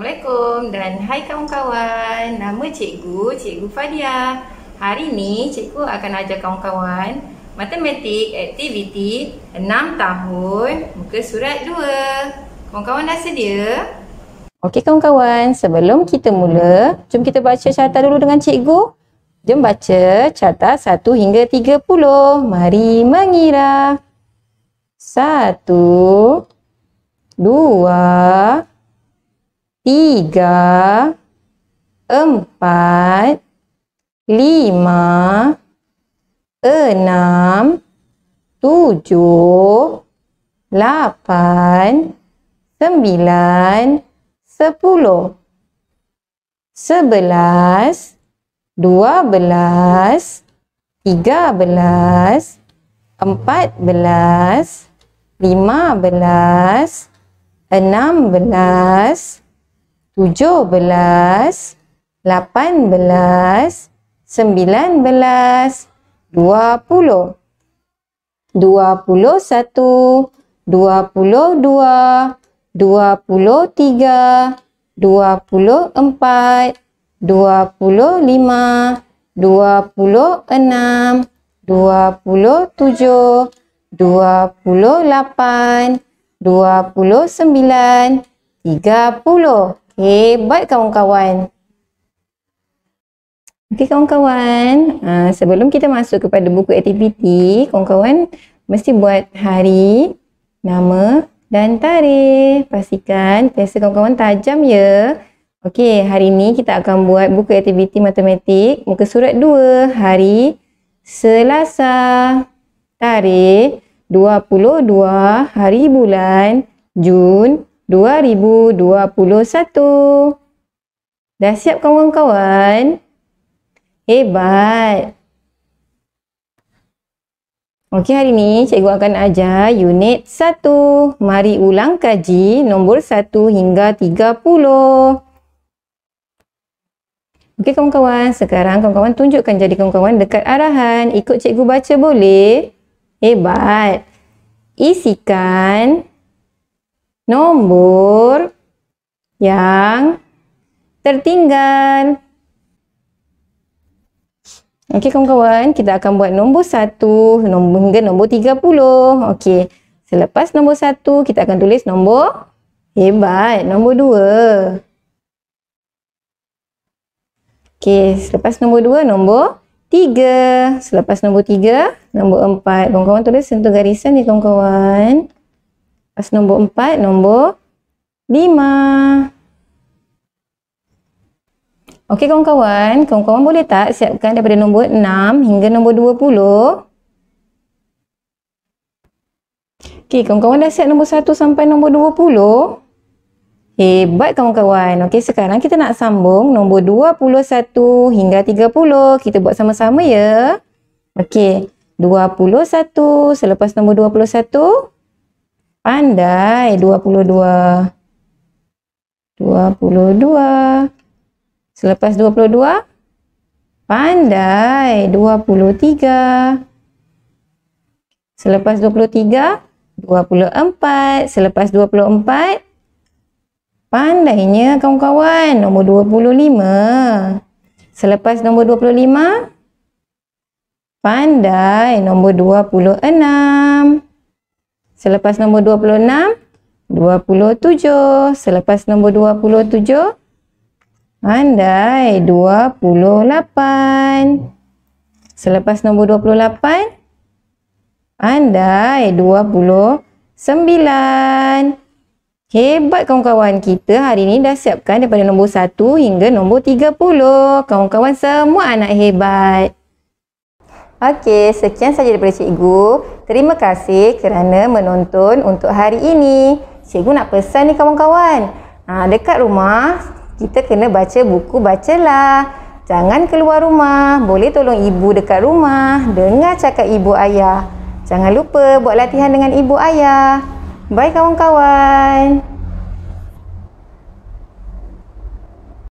Assalamualaikum dan hai kawan-kawan. Nama cikgu Cikgu Fadia. Hari ini cikgu akan ajar kawan-kawan matematik aktiviti 6 tahun muka surat 2. Kawan-kawan dah sedia? Okey kawan-kawan, sebelum kita mula, jom kita baca carta dulu dengan cikgu. Jom baca carta 1 hingga 30. Mari mengira. 1 2 3 tiga, empat, lima, enam, tujuh, lapan, sembilan, sepuluh, sebelas, dua belas, tiga belas, empat belas, lima belas, enam belas, tujuh belas, tujuh belas, lapan belas, sembilan belas, dua puluh. Dua puluh satu, dua puluh dua, dua puluh tiga, dua puluh empat, dua puluh lima, dua puluh enam, dua puluh tujuh, dua puluh lapan, dua puluh sembilan, tiga puluh. Hebat kawan-kawan. Okey kawan-kawan, ah, sebelum kita masuk kepada buku aktiviti, kawan-kawan mesti buat hari, nama dan tarikh. Pastikan pensel kawan-kawan tajam ya. Okey, hari ini kita akan buat buku aktiviti matematik muka surat 2 hari Selasa. Tarikh 22 hari bulan Jun 2021. Dah siap kawan-kawan? Hebat. Okey hari ini cikgu akan ajar unit 1. Mari ulang kaji nombor 1 hingga 30. Okey kawan-kawan, sekarang kawan-kawan tunjukkan jadi kawan-kawan dekat arahan. Ikut cikgu baca boleh? Hebat. Isikan nombor yang tertinggal. Okey kawan-kawan, kita akan buat nombor satu, nombor, hingga nombor tiga puluh. Okey, selepas nombor satu, kita akan tulis nombor hebat, nombor dua. Okey, selepas nombor dua, nombor tiga. Selepas nombor tiga, nombor empat. Kawan-kawan tulis sentuh garisan ni kawan-kawan. Lepas nombor empat, nombor lima. Okey kawan-kawan, kawan-kawan boleh tak siapkan daripada nombor enam hingga nombor dua puluh. Okey kawan-kawan dah siap nombor satu sampai nombor dua puluh. Hebat kawan-kawan. Okey sekarang kita nak sambung nombor 21 hingga 30. Kita buat sama-sama ya. Okey, 21 selepas nombor 21. 21 pandai 22 22 selepas 22 pandai 23 selepas 23 24 selepas 24 pandainya kawan-kawan nombor 25 selepas nombor 25 pandai nombor 26 26 Selepas nombor 26, 27. Selepas nombor 27, andai 28. Selepas nombor 28, andai 29. Hebat kawan-kawan kita hari ini dah siapkan daripada nombor 1 hingga nombor 30. Kawan-kawan semua anak hebat. Okey, sekian saja daripada cikgu. Terima kasih kerana menonton untuk hari ini. Cikgu nak pesan ni kawan-kawan. Ha, dekat rumah, kita kena baca buku bacalah. Jangan keluar rumah. Boleh tolong ibu dekat rumah. Dengar cakap ibu ayah. Jangan lupa buat latihan dengan ibu ayah. Bye kawan-kawan.